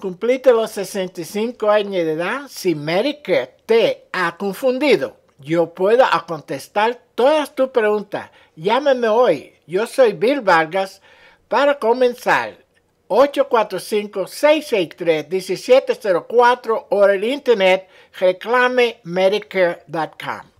Cumpliste los 65 años de edad. Si Medicare te ha confundido, yo puedo contestar todas tus preguntas. Llámame hoy. Yo soy Bill Vargas. Para comenzar, 845-663-1704 o el internet reclame medicare.com.